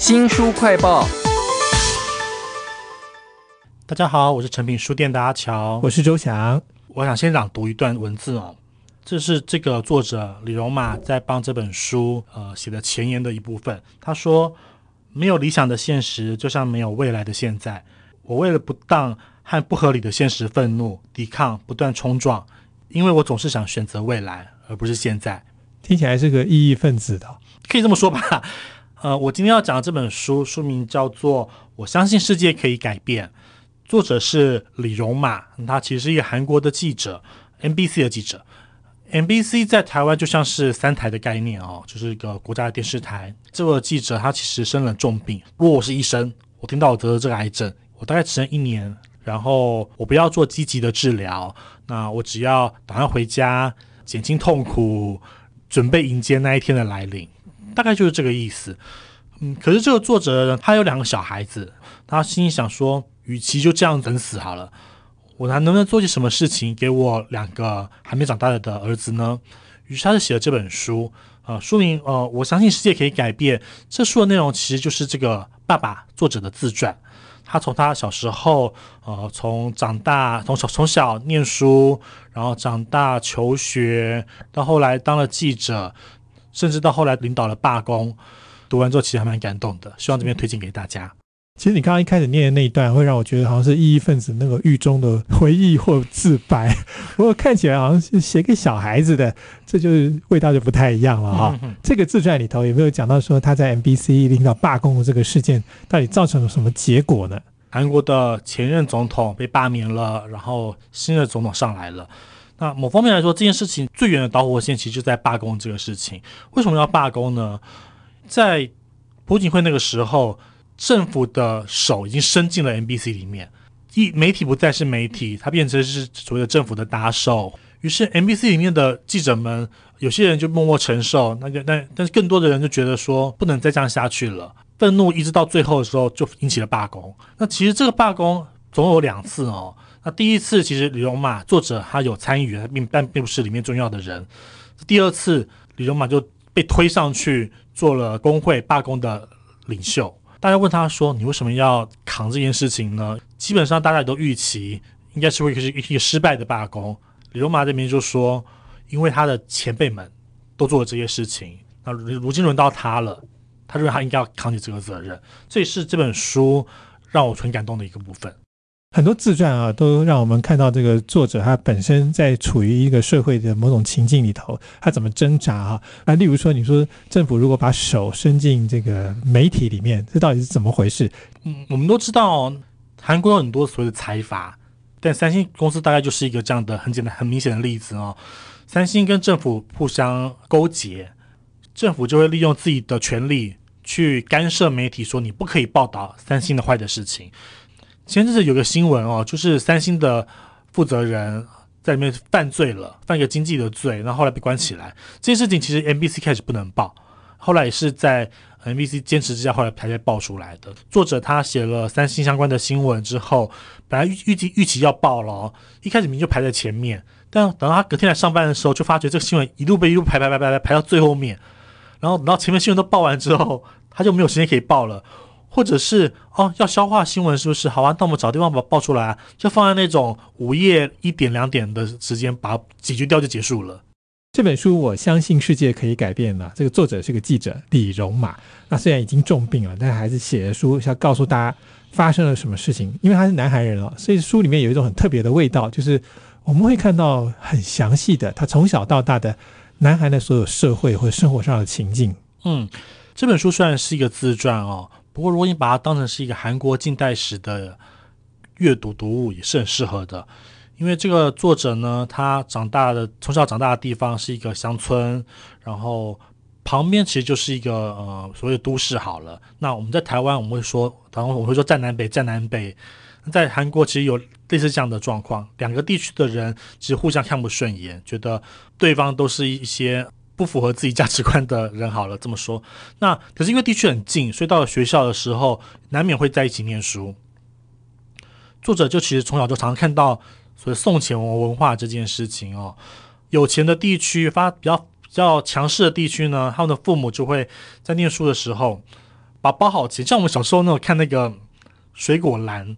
新书快报，大家好，我是诚品书店的阿乔，我是周翔。我想先朗读一段文字哦，这是这个作者李荣马在帮这本书呃写的前言的一部分。他说：“没有理想的现实，就像没有未来的现在。我为了不当和不合理的现实愤怒、抵抗、不断冲撞，因为我总是想选择未来，而不是现在。”听起来是个异义分子的，可以这么说吧。呃，我今天要讲的这本书书名叫做《我相信世界可以改变》，作者是李荣马，他其实一个韩国的记者 n b c 的记者。n b c 在台湾就像是三台的概念哦，就是一个国家的电视台。这位记者他其实生了重病，如果我是医生，我听到我得了这个癌症，我大概只剩一年，然后我不要做积极的治疗，那我只要打算回家，减轻痛苦，准备迎接那一天的来临。大概就是这个意思，嗯，可是这个作者他有两个小孩子，他心里想说，与其就这样等死好了，我还能不能做些什么事情给我两个还没长大的儿子呢？于是他就写了这本书，呃，书名呃，我相信世界可以改变。这书的内容其实就是这个爸爸作者的自传，他从他小时候，呃，从长大，从小从小念书，然后长大求学到后来当了记者。甚至到后来领导了罢工，读完之后其实还蛮感动的。希望这边推荐给大家。其实你刚刚一开始念的那一段，会让我觉得好像是异义分子那个狱中的回忆或自白，不过看起来好像是写给小孩子的，这就是味道就不太一样了哈。这个自传里头有没有讲到说他在 MBC 领导罢工的这个事件到底造成了什么结果呢？韩国的前任总统被罢免了，然后新的总统上来了。那某方面来说，这件事情最远的导火线其实就在罢工这个事情。为什么要罢工呢？在朴槿惠那个时候，政府的手已经伸进了 n b c 里面，一媒体不再是媒体，它变成是所谓的政府的打手。于是 n b c 里面的记者们，有些人就默默承受，那那但是更多的人就觉得说不能再这样下去了，愤怒一直到最后的时候，就引起了罢工。那其实这个罢工总有两次哦。那第一次其实李荣马作者他有参与，但并不是里面重要的人。第二次李荣马就被推上去做了工会罢工的领袖。大家问他说：“你为什么要扛这件事情呢？”基本上大家都预期应该是会是一个失败的罢工。李荣马这边就说：“因为他的前辈们都做了这些事情，那如今轮到他了，他认为他应该要扛起这个责任。”这也是这本书让我很感动的一个部分。很多自传啊，都让我们看到这个作者他本身在处于一个社会的某种情境里头，他怎么挣扎啊？啊，例如说，你说政府如果把手伸进这个媒体里面，这到底是怎么回事？嗯，我们都知道，韩国有很多所谓的财阀，但三星公司大概就是一个这样的很简单、很明显的例子哦。三星跟政府互相勾结，政府就会利用自己的权力去干涉媒体，说你不可以报道三星的坏的事情。前阵子有个新闻哦，就是三星的负责人在里面犯罪了，犯一个经济的罪，然后后来被关起来。这件事情其实 NBC 开始不能报，后来也是在 NBC 坚持之下，后来才被爆出来的。作者他写了三星相关的新闻之后，本来预预计预期要报了，一开始名就排在前面，但等到他隔天来上班的时候，就发觉这个新闻一路被一路排排排排排排到最后面，然后等到前面新闻都报完之后，他就没有时间可以报了。或者是哦，要消化新闻是不是？好啊，那我们找地方把它爆出来，就放在那种午夜一点两点的时间，把几句掉就结束了。这本书我相信世界可以改变了。这个作者是个记者李荣马，那虽然已经重病了，但还是写的书，要告诉大家发生了什么事情。因为他是男孩人啊，所以书里面有一种很特别的味道，就是我们会看到很详细的他从小到大的男孩的所有社会或生活上的情境。嗯，这本书虽然是一个自传哦。不过，如果你把它当成是一个韩国近代史的阅读读物，也是很适合的，因为这个作者呢，他长大的从小长大的地方是一个乡村，然后旁边其实就是一个呃所谓都市好了。那我们在台湾，我们会说，然后我会说，在南北，在南北。在韩国，其实有类似这样的状况，两个地区的人其实互相看不顺眼，觉得对方都是一些。不符合自己价值观的人好了，这么说。那可是因为地区很近，所以到了学校的时候，难免会在一起念书。作者就其实从小就常看到，所谓送钱文化这件事情哦，有钱的地区发比较比较强势的地区呢，他们的父母就会在念书的时候把包好钱，像我们小时候那种看那个水果篮。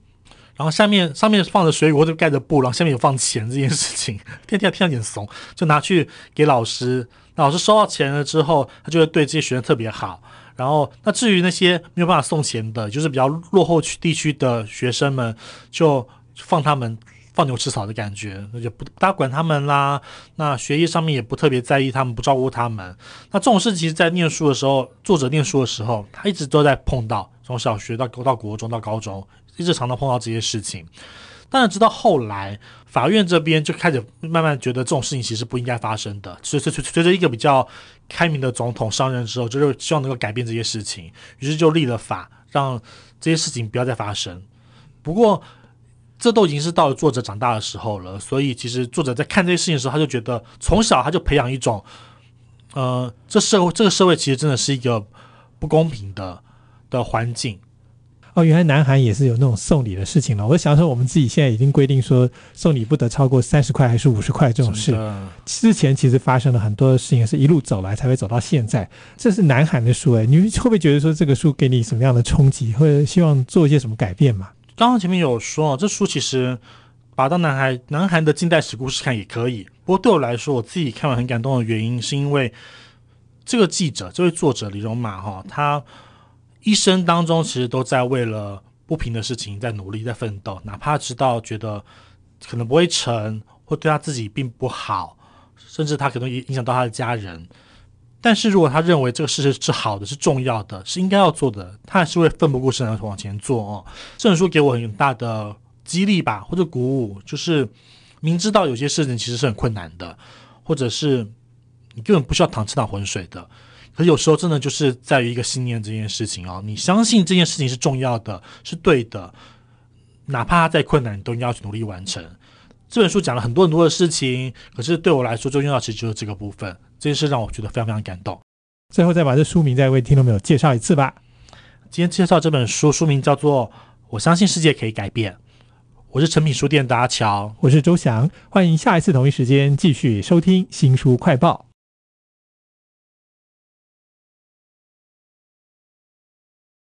然后下面上面放着水果，就盖着布，然后下面有放钱这件事情，天天天天眼怂，就拿去给老师。老师收到钱了之后，他就会对这些学生特别好。然后，那至于那些没有办法送钱的，就是比较落后区地区的学生们，就放他们放牛吃草的感觉，那就不不大管他们啦。那学业上面也不特别在意他们，不照顾他们。那这种事，其实在念书的时候，作者念书的时候，他一直都在碰到，从小学到到国中到高中。一直常常碰到这些事情，但是直到后来，法院这边就开始慢慢觉得这种事情其实不应该发生的。所以，随随着一个比较开明的总统上任之后，就是希望能够改变这些事情，于是就立了法，让这些事情不要再发生。不过，这都已经是到了作者长大的时候了。所以，其实作者在看这些事情的时候，他就觉得从小他就培养一种，呃，这社会这个社会其实真的是一个不公平的的环境。哦，原来南韩也是有那种送礼的事情了。我想说，我们自己现在已经规定说送礼不得超过三十块还是五十块这种事。之前其实发生了很多事情，是一路走来才会走到现在。这是南韩的书，哎，你会不会觉得说这个书给你什么样的冲击，或者希望做一些什么改变嘛？刚刚前面有说，这书其实把到南韩，南韩的近代史故事看也可以。不过对我来说，我自己看完很感动的原因，是因为这个记者，这位作者李荣马哈他。一生当中，其实都在为了不平的事情在努力、在奋斗，哪怕知道觉得可能不会成，或对他自己并不好，甚至他可能影影响到他的家人。但是如果他认为这个事实是好的、是重要的、是应该要做的，他还是会奋不顾身的往前做。哦，这本书给我很大的激励吧，或者鼓舞，就是明知道有些事情其实是很困难的，或者是你根本不需要趟这趟浑水的。可有时候真的就是在于一个信念这件事情哦，你相信这件事情是重要的，是对的，哪怕再困难，你都应该去努力完成。这本书讲了很多很多的事情，可是对我来说，最重要其实只有这个部分，这件事让我觉得非常非常感动。最后再把这书名再为听众朋友介绍一次吧。今天介绍这本书，书名叫做《我相信世界可以改变》。我是诚品书店的阿乔，我是周翔，欢迎下一次同一时间继续收听新书快报。